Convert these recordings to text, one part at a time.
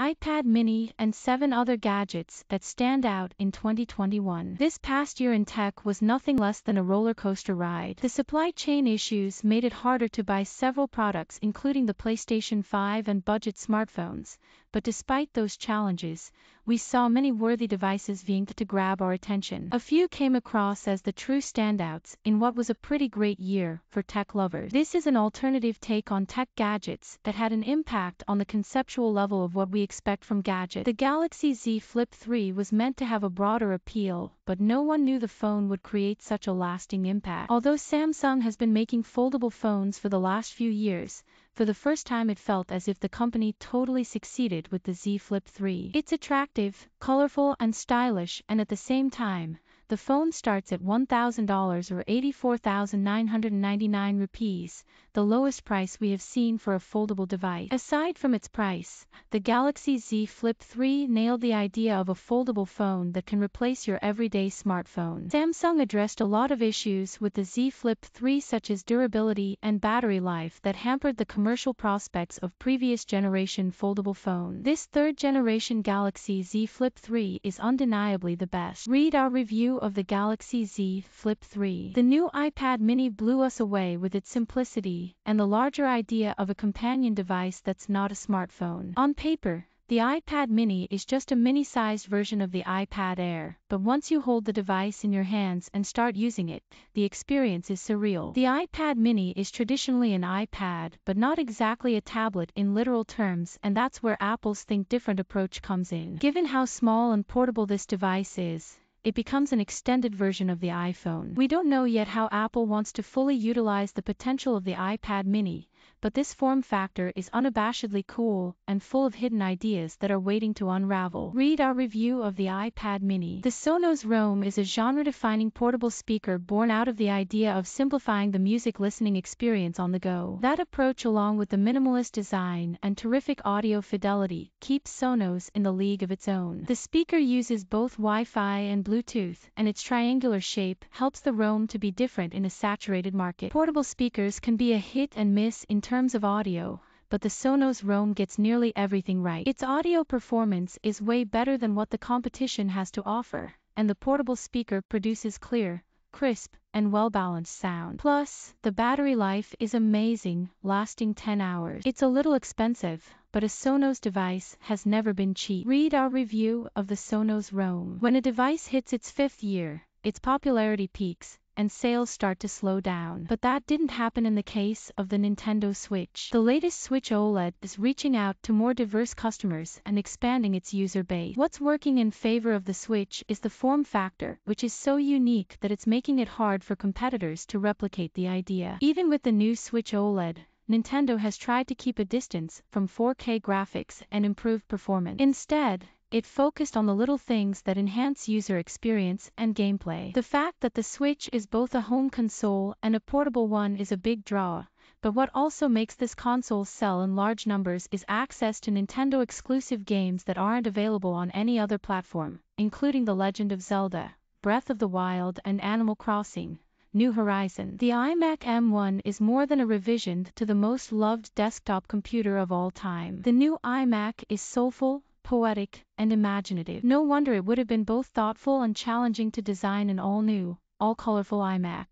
iPad mini, and seven other gadgets that stand out in 2021. This past year in tech was nothing less than a roller coaster ride. The supply chain issues made it harder to buy several products including the PlayStation 5 and budget smartphones, but despite those challenges, we saw many worthy devices vying to grab our attention. A few came across as the true standouts in what was a pretty great year for tech lovers. This is an alternative take on tech gadgets that had an impact on the conceptual level of what we expect from gadgets. The Galaxy Z Flip 3 was meant to have a broader appeal, but no one knew the phone would create such a lasting impact. Although Samsung has been making foldable phones for the last few years, for the first time it felt as if the company totally succeeded with the Z Flip 3. It's attractive, colorful and stylish and at the same time, the phone starts at $1,000 or 84,999 rupees, the lowest price we have seen for a foldable device. Aside from its price, the Galaxy Z Flip 3 nailed the idea of a foldable phone that can replace your everyday smartphone. Samsung addressed a lot of issues with the Z Flip 3 such as durability and battery life that hampered the commercial prospects of previous generation foldable phone. This third generation Galaxy Z Flip 3 is undeniably the best. Read our review of the Galaxy Z Flip 3. The new iPad mini blew us away with its simplicity and the larger idea of a companion device that's not a smartphone. On paper, the iPad mini is just a mini-sized version of the iPad Air, but once you hold the device in your hands and start using it, the experience is surreal. The iPad mini is traditionally an iPad, but not exactly a tablet in literal terms, and that's where Apple's Think Different approach comes in. Given how small and portable this device is, it becomes an extended version of the iPhone. We don't know yet how Apple wants to fully utilize the potential of the iPad mini, but this form factor is unabashedly cool and full of hidden ideas that are waiting to unravel. Read our review of the iPad mini. The Sonos Roam is a genre-defining portable speaker born out of the idea of simplifying the music listening experience on the go. That approach along with the minimalist design and terrific audio fidelity keeps Sonos in the league of its own. The speaker uses both Wi-Fi and Bluetooth and its triangular shape helps the Roam to be different in a saturated market. Portable speakers can be a hit and miss in terms of audio, but the Sonos Roam gets nearly everything right. Its audio performance is way better than what the competition has to offer, and the portable speaker produces clear, crisp, and well-balanced sound. Plus, the battery life is amazing, lasting 10 hours. It's a little expensive, but a Sonos device has never been cheap. Read our review of the Sonos Roam. When a device hits its fifth year, its popularity peaks, and sales start to slow down. But that didn't happen in the case of the Nintendo Switch. The latest Switch OLED is reaching out to more diverse customers and expanding its user base. What's working in favor of the Switch is the form factor, which is so unique that it's making it hard for competitors to replicate the idea. Even with the new Switch OLED, Nintendo has tried to keep a distance from 4K graphics and improved performance. Instead, it focused on the little things that enhance user experience and gameplay. The fact that the Switch is both a home console and a portable one is a big draw, but what also makes this console sell in large numbers is access to Nintendo exclusive games that aren't available on any other platform, including The Legend of Zelda, Breath of the Wild and Animal Crossing. New Horizon. The iMac M1 is more than a revision to the most loved desktop computer of all time. The new iMac is soulful, poetic, and imaginative. No wonder it would have been both thoughtful and challenging to design an all-new, all-colorful iMac.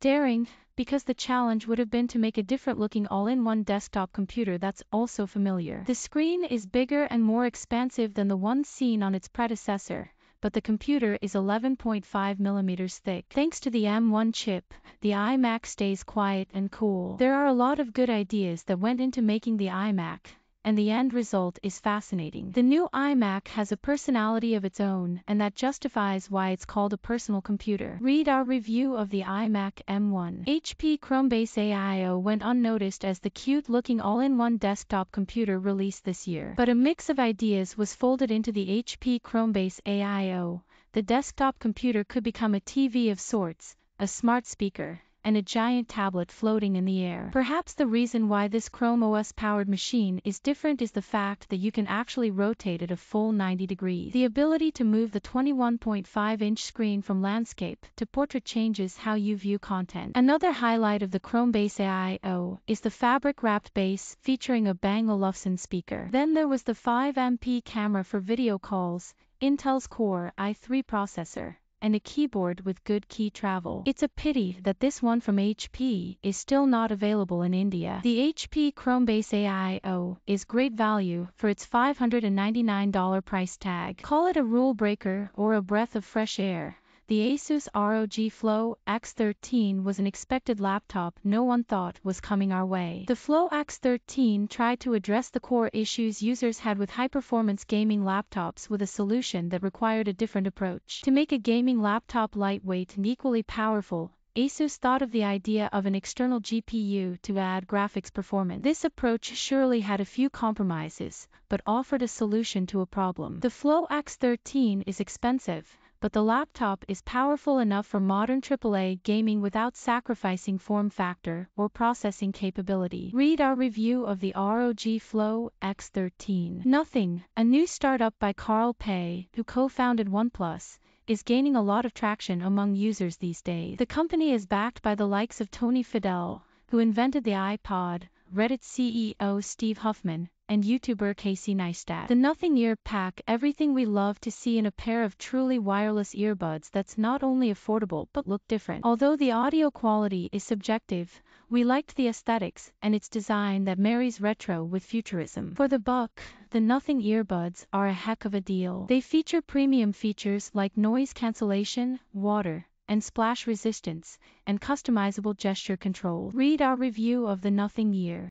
Daring, because the challenge would have been to make a different-looking all-in-one desktop computer that's also familiar. The screen is bigger and more expansive than the one seen on its predecessor, but the computer is 11.5 millimeters thick. Thanks to the M1 chip, the iMac stays quiet and cool. There are a lot of good ideas that went into making the iMac, and the end result is fascinating. The new iMac has a personality of its own, and that justifies why it's called a personal computer. Read our review of the iMac M1. HP Chromebase AIO went unnoticed as the cute-looking all-in-one desktop computer released this year. But a mix of ideas was folded into the HP Chromebase AIO. The desktop computer could become a TV of sorts, a smart speaker, and a giant tablet floating in the air. Perhaps the reason why this Chrome OS powered machine is different is the fact that you can actually rotate it a full 90 degrees. The ability to move the 21.5 inch screen from landscape to portrait changes how you view content. Another highlight of the Chrome Base AIO is the fabric wrapped base featuring a Bang Olufsen speaker. Then there was the 5MP camera for video calls, Intel's Core i3 processor and a keyboard with good key travel. It's a pity that this one from HP is still not available in India. The HP Chromebase AIO is great value for its $599 price tag. Call it a rule breaker or a breath of fresh air the Asus ROG Flow X13 was an expected laptop no one thought was coming our way. The Flow X13 tried to address the core issues users had with high-performance gaming laptops with a solution that required a different approach. To make a gaming laptop lightweight and equally powerful, Asus thought of the idea of an external GPU to add graphics performance. This approach surely had a few compromises, but offered a solution to a problem. The Flow X13 is expensive, but the laptop is powerful enough for modern AAA gaming without sacrificing form factor or processing capability. Read our review of the ROG Flow X13. Nothing, a new startup by Carl Pei, who co-founded OnePlus, is gaining a lot of traction among users these days. The company is backed by the likes of Tony Fadell, who invented the iPod, Reddit CEO Steve Huffman, and YouTuber Casey Neistat. The Nothing Ear Pack everything we love to see in a pair of truly wireless earbuds that's not only affordable but look different. Although the audio quality is subjective, we liked the aesthetics and its design that marries retro with futurism. For the buck, the Nothing earbuds are a heck of a deal. They feature premium features like noise cancellation, water, and splash resistance, and customizable gesture control. Read our review of the Nothing Year.